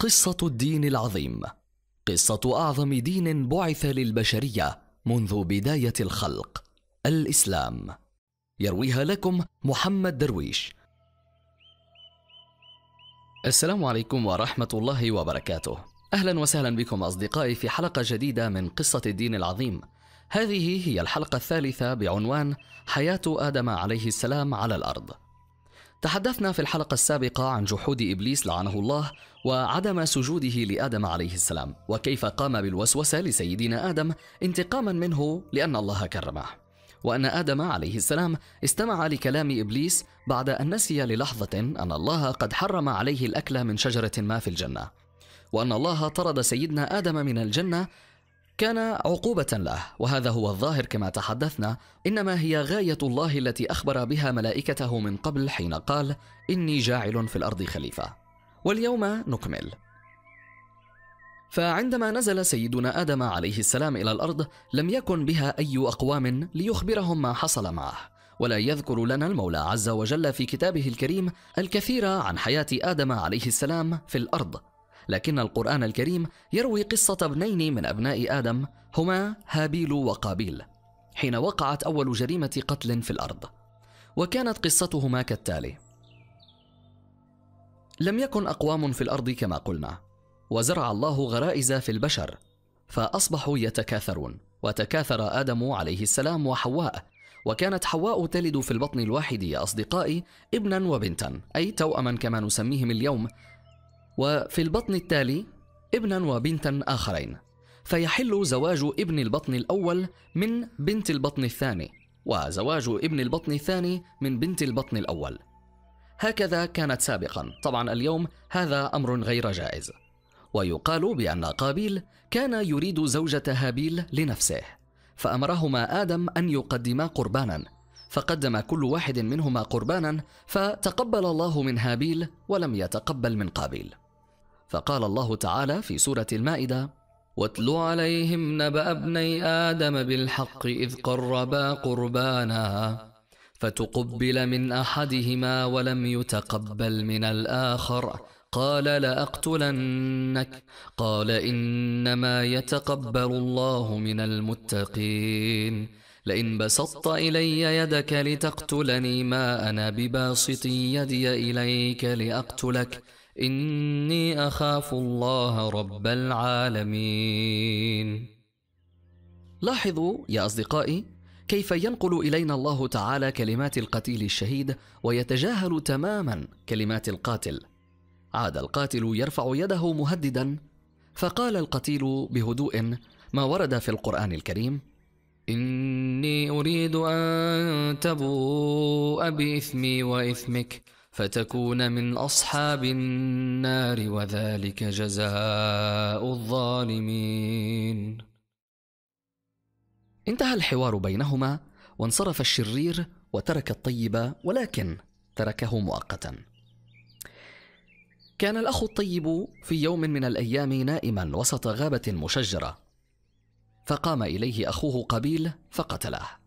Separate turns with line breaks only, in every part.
قصة الدين العظيم قصة أعظم دين بعث للبشرية منذ بداية الخلق الإسلام يرويها لكم محمد درويش السلام عليكم ورحمة الله وبركاته أهلا وسهلا بكم أصدقائي في حلقة جديدة من قصة الدين العظيم هذه هي الحلقة الثالثة بعنوان حياة آدم عليه السلام على الأرض تحدثنا في الحلقة السابقة عن جحود إبليس لعنه الله وعدم سجوده لآدم عليه السلام وكيف قام بالوسوسة لسيدنا آدم انتقاما منه لأن الله كرمه وأن آدم عليه السلام استمع لكلام إبليس بعد أن نسي للحظة أن الله قد حرم عليه الأكل من شجرة ما في الجنة وأن الله طرد سيدنا آدم من الجنة كان عقوبة له وهذا هو الظاهر كما تحدثنا إنما هي غاية الله التي أخبر بها ملائكته من قبل حين قال إني جاعل في الأرض خليفة واليوم نكمل فعندما نزل سيدنا آدم عليه السلام إلى الأرض لم يكن بها أي أقوام ليخبرهم ما حصل معه ولا يذكر لنا المولى عز وجل في كتابه الكريم الكثير عن حياة آدم عليه السلام في الأرض لكن القرآن الكريم يروي قصة ابنين من أبناء آدم هما هابيل وقابيل حين وقعت أول جريمة قتل في الأرض وكانت قصتهما كالتالي لم يكن أقوام في الأرض كما قلنا وزرع الله غرائز في البشر فأصبحوا يتكاثرون وتكاثر آدم عليه السلام وحواء وكانت حواء تلد في البطن الواحد يا أصدقائي ابنا وبنتا أي توأما كما نسميهم اليوم وفي البطن التالي ابنا وبنتا آخرين فيحل زواج ابن البطن الأول من بنت البطن الثاني وزواج ابن البطن الثاني من بنت البطن الأول هكذا كانت سابقا طبعا اليوم هذا أمر غير جائز ويقال بأن قابيل كان يريد زوجة هابيل لنفسه فأمرهما آدم أن يقدما قربانا فقدم كل واحد منهما قربانا فتقبل الله من هابيل ولم يتقبل من قابيل فقال الله تعالى في سورة المائدة واتل عليهم نبأ ابني آدم بالحق إذ قربا قربانا فتقبل من أحدهما ولم يتقبل من الآخر قال لأقتلنك قال إنما يتقبل الله من المتقين لئن بسطت إلي يدك لتقتلني ما أنا بباسط يدي إليك لأقتلك إني أخاف الله رب العالمين لاحظوا يا أصدقائي كيف ينقل إلينا الله تعالى كلمات القتيل الشهيد ويتجاهل تماما كلمات القاتل عاد القاتل يرفع يده مهددا فقال القتيل بهدوء ما ورد في القرآن الكريم إني أريد أن تبوء بإثمي وإثمك فتكون من أصحاب النار وذلك جزاء الظالمين انتهى الحوار بينهما وانصرف الشرير وترك الطيب ولكن تركه مؤقتا كان الأخ الطيب في يوم من الأيام نائما وسط غابة مشجرة فقام إليه أخوه قبيل فقتله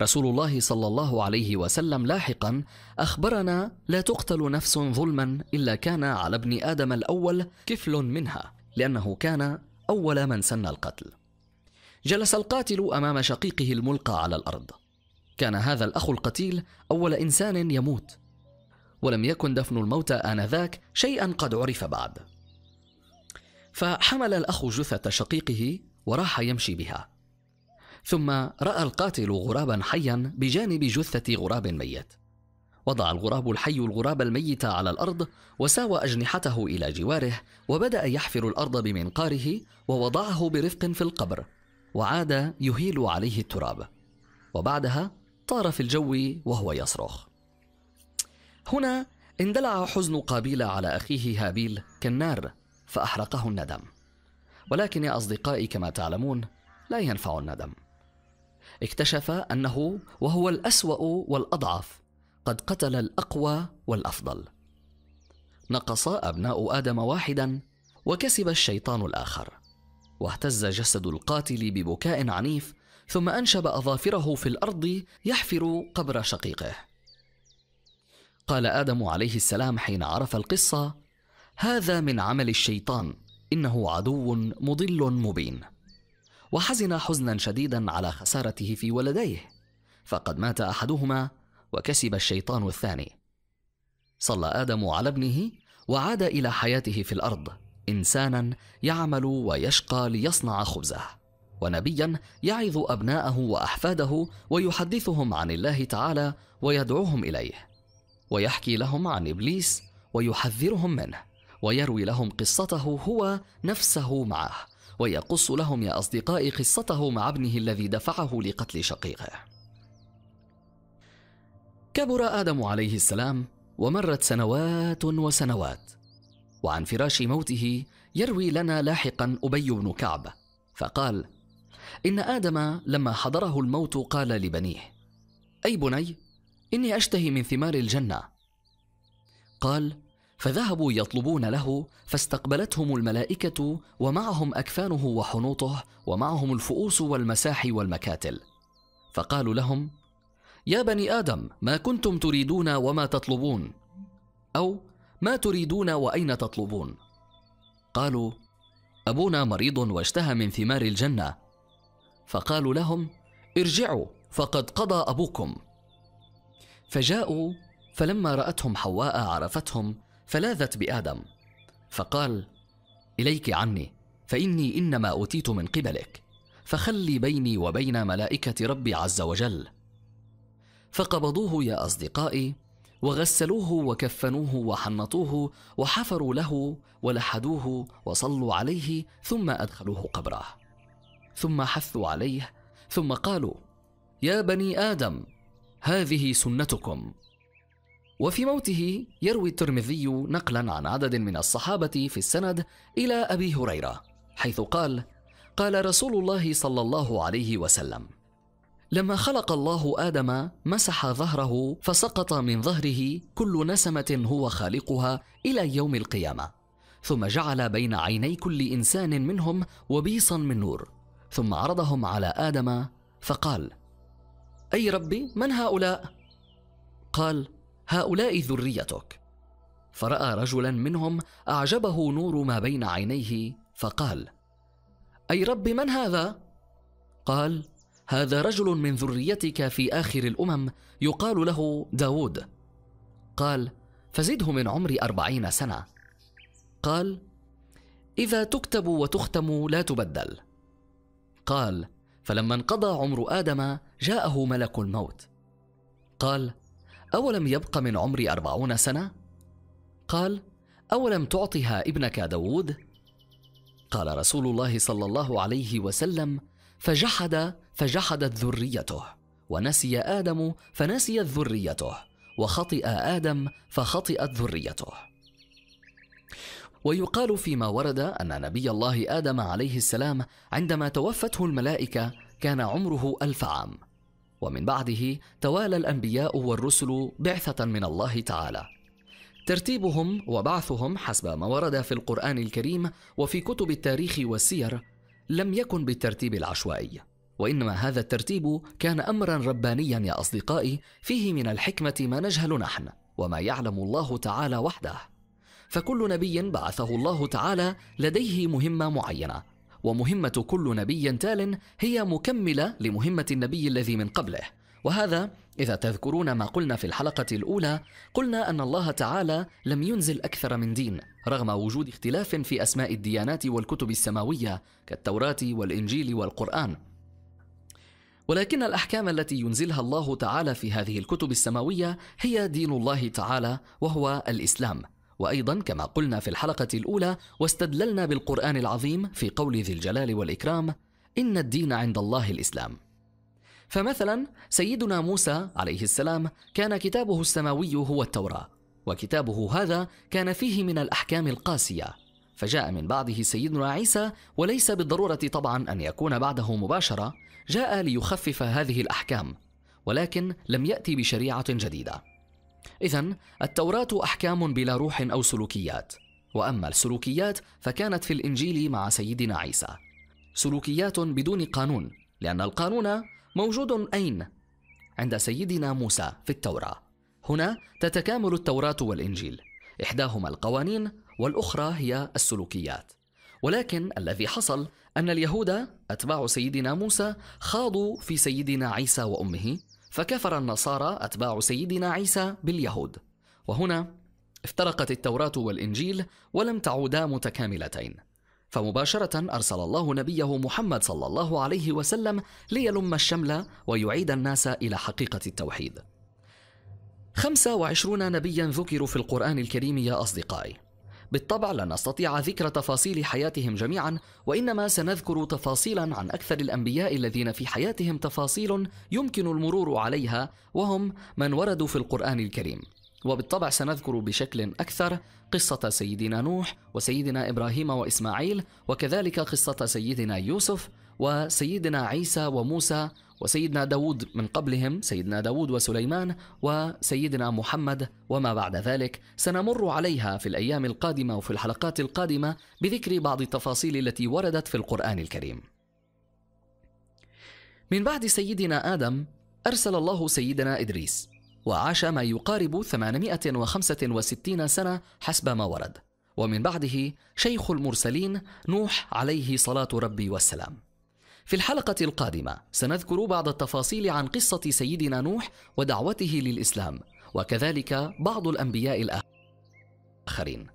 رسول الله صلى الله عليه وسلم لاحقا اخبرنا لا تقتل نفس ظلما الا كان على ابن ادم الاول كفل منها لانه كان اول من سن القتل جلس القاتل امام شقيقه الملقى على الارض كان هذا الاخ القتيل اول انسان يموت ولم يكن دفن الموتى انذاك شيئا قد عرف بعد فحمل الاخ جثه شقيقه وراح يمشي بها ثم راى القاتل غرابا حيا بجانب جثه غراب ميت وضع الغراب الحي الغراب الميت على الارض وساوى اجنحته الى جواره وبدا يحفر الارض بمنقاره ووضعه برفق في القبر وعاد يهيل عليه التراب وبعدها طار في الجو وهو يصرخ هنا اندلع حزن قابيل على اخيه هابيل كالنار فاحرقه الندم ولكن يا اصدقائي كما تعلمون لا ينفع الندم اكتشف أنه وهو الأسوأ والأضعف قد قتل الأقوى والأفضل نقص أبناء آدم واحدا وكسب الشيطان الآخر واهتز جسد القاتل ببكاء عنيف ثم أنشب أظافره في الأرض يحفر قبر شقيقه قال آدم عليه السلام حين عرف القصة هذا من عمل الشيطان إنه عدو مضل مبين وحزن حزنا شديدا على خسارته في ولديه فقد مات احدهما وكسب الشيطان الثاني صلى ادم على ابنه وعاد الى حياته في الارض انسانا يعمل ويشقى ليصنع خبزه ونبيا يعظ ابناءه واحفاده ويحدثهم عن الله تعالى ويدعوهم اليه ويحكي لهم عن ابليس ويحذرهم منه ويروي لهم قصته هو نفسه معه ويقص لهم يا أصدقائي قصته مع ابنه الذي دفعه لقتل شقيقه كبر آدم عليه السلام ومرت سنوات وسنوات وعن فراش موته يروي لنا لاحقا أبي بن كعب فقال إن آدم لما حضره الموت قال لبنيه أي بني إني أشتهي من ثمار الجنة قال فذهبوا يطلبون له فاستقبلتهم الملائكه ومعهم اكفانه وحنوطه ومعهم الفؤوس والمساحي والمكاتل فقالوا لهم يا بني ادم ما كنتم تريدون وما تطلبون او ما تريدون واين تطلبون قالوا ابونا مريض واشتهى من ثمار الجنه فقالوا لهم ارجعوا فقد قضى ابوكم فجاءوا فلما راتهم حواء عرفتهم فلاذت بادم فقال اليك عني فاني انما اوتيت من قبلك فخلي بيني وبين ملائكه ربي عز وجل فقبضوه يا اصدقائي وغسلوه وكفنوه وحنطوه وحفروا له ولحدوه وصلوا عليه ثم ادخلوه قبره ثم حثوا عليه ثم قالوا يا بني ادم هذه سنتكم وفي موته يروي الترمذي نقلا عن عدد من الصحابة في السند إلى أبي هريرة حيث قال قال رسول الله صلى الله عليه وسلم لما خلق الله آدم مسح ظهره فسقط من ظهره كل نسمة هو خالقها إلى يوم القيامة ثم جعل بين عيني كل إنسان منهم وبيصا من نور ثم عرضهم على آدم فقال أي ربي من هؤلاء؟ قال هؤلاء ذريتك فراى رجلا منهم اعجبه نور ما بين عينيه فقال اي رب من هذا قال هذا رجل من ذريتك في اخر الامم يقال له داود قال فزده من عمر اربعين سنه قال اذا تكتب وتختم لا تبدل قال فلما انقضى عمر ادم جاءه ملك الموت قال أولم يبق من عمري أربعون سنة؟ قال أولم تعطها ابنك داود؟ قال رسول الله صلى الله عليه وسلم فجحد فجحدت ذريته ونسي آدم فنسيت ذريته وخطئ آدم فخطئت ذريته ويقال فيما ورد أن نبي الله آدم عليه السلام عندما توفته الملائكة كان عمره ألف عام ومن بعده توالى الانبياء والرسل بعثه من الله تعالى ترتيبهم وبعثهم حسب ما ورد في القران الكريم وفي كتب التاريخ والسير لم يكن بالترتيب العشوائي وانما هذا الترتيب كان امرا ربانيا يا اصدقائي فيه من الحكمه ما نجهل نحن وما يعلم الله تعالى وحده فكل نبي بعثه الله تعالى لديه مهمه معينه ومهمة كل نبي تال هي مكملة لمهمة النبي الذي من قبله وهذا إذا تذكرون ما قلنا في الحلقة الأولى قلنا أن الله تعالى لم ينزل أكثر من دين رغم وجود اختلاف في أسماء الديانات والكتب السماوية كالتوراة والإنجيل والقرآن ولكن الأحكام التي ينزلها الله تعالى في هذه الكتب السماوية هي دين الله تعالى وهو الإسلام وايضا كما قلنا في الحلقه الاولى واستدللنا بالقران العظيم في قول ذي الجلال والاكرام ان الدين عند الله الاسلام فمثلا سيدنا موسى عليه السلام كان كتابه السماوي هو التوراه وكتابه هذا كان فيه من الاحكام القاسيه فجاء من بعده سيدنا عيسى وليس بالضروره طبعا ان يكون بعده مباشره جاء ليخفف هذه الاحكام ولكن لم ياتي بشريعه جديده إذا التوراة أحكام بلا روح أو سلوكيات، وأما السلوكيات فكانت في الإنجيل مع سيدنا عيسى. سلوكيات بدون قانون، لأن القانون موجود أين؟ عند سيدنا موسى في التوراة. هنا تتكامل التوراة والإنجيل، إحداهما القوانين والأخرى هي السلوكيات. ولكن الذي حصل أن اليهود أتباع سيدنا موسى خاضوا في سيدنا عيسى وأمه فكفر النصارى أتباع سيدنا عيسى باليهود وهنا افترقت التوراة والإنجيل ولم تعودا متكاملتين فمباشرة أرسل الله نبيه محمد صلى الله عليه وسلم ليلم الشمل ويعيد الناس إلى حقيقة التوحيد 25 نبيا ذكروا في القرآن الكريم يا أصدقائي بالطبع لن نستطيع ذكر تفاصيل حياتهم جميعا وإنما سنذكر تفاصيلا عن أكثر الأنبياء الذين في حياتهم تفاصيل يمكن المرور عليها وهم من وردوا في القرآن الكريم وبالطبع سنذكر بشكل أكثر قصة سيدنا نوح وسيدنا إبراهيم وإسماعيل وكذلك قصة سيدنا يوسف وسيدنا عيسى وموسى وسيدنا داود من قبلهم سيدنا داود وسليمان وسيدنا محمد وما بعد ذلك سنمر عليها في الأيام القادمة وفي الحلقات القادمة بذكر بعض التفاصيل التي وردت في القرآن الكريم من بعد سيدنا آدم أرسل الله سيدنا إدريس وعاش ما يقارب 865 سنة حسب ما ورد ومن بعده شيخ المرسلين نوح عليه صلاة ربي والسلام في الحلقة القادمة سنذكر بعض التفاصيل عن قصة سيدنا نوح ودعوته للإسلام وكذلك بعض الأنبياء الآخرين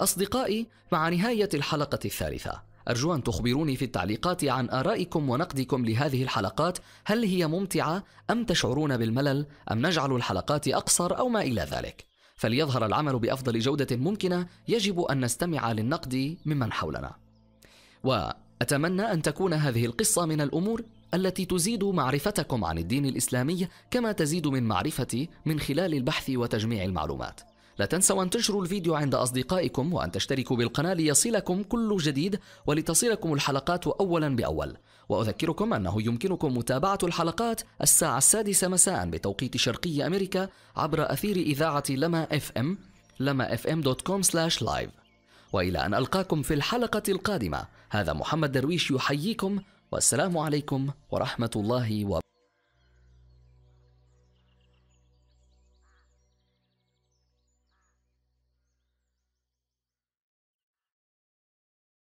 أصدقائي مع نهاية الحلقة الثالثة أرجو أن تخبروني في التعليقات عن آرائكم ونقدكم لهذه الحلقات هل هي ممتعة أم تشعرون بالملل أم نجعل الحلقات أقصر أو ما إلى ذلك فليظهر العمل بأفضل جودة ممكنة يجب أن نستمع للنقد ممن حولنا و أتمنى أن تكون هذه القصة من الأمور التي تزيد معرفتكم عن الدين الإسلامي كما تزيد من معرفتي من خلال البحث وتجميع المعلومات. لا تنسوا أن تنشروا الفيديو عند أصدقائكم وأن تشتركوا بالقناة ليصلكم كل جديد ولتصلكم الحلقات أولا بأول وأذكركم أنه يمكنكم متابعة الحلقات الساعة السادسة مساء بتوقيت شرقي أمريكا عبر أثير إذاعة لما اف ام لما اف ام دوت كوم سلاش لايف والى ان القاكم في الحلقه القادمه هذا محمد درويش يحييكم والسلام عليكم ورحمه الله وبركاته